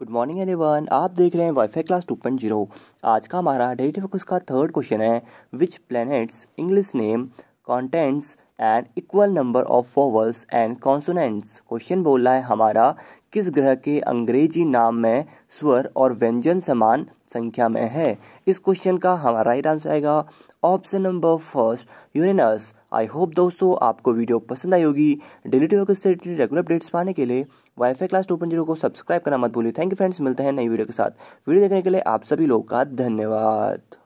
good morning everyone आप देख रहे हैं वाईफाई क्लास 2.0 आज का हमारा डेटिव का थर्ड क्वेश्चन है which planet's English name contents and equal number of vowels and consonants question बोल रहा है हमारा किस ग्रह के अंग्रेजी नाम में स्वर और व्यंजन समान संख्या में है इस क्वेश्चन का हमारा राइट आंसर आएगा option number first Uranus I hope दोस्तों आपको वीडियो पसंद आई होगी डेली से रिलेटेड रेगुलर अपडेट्स पाने के लिए WiFi class two point zero को सब्सक्राइब करना मत भूलिए थैंक यू फ्रेंड्स मिलते हैं नई वीडियो के साथ वीडियो देखने के लिए आप सभी लोगों का धन्यवाद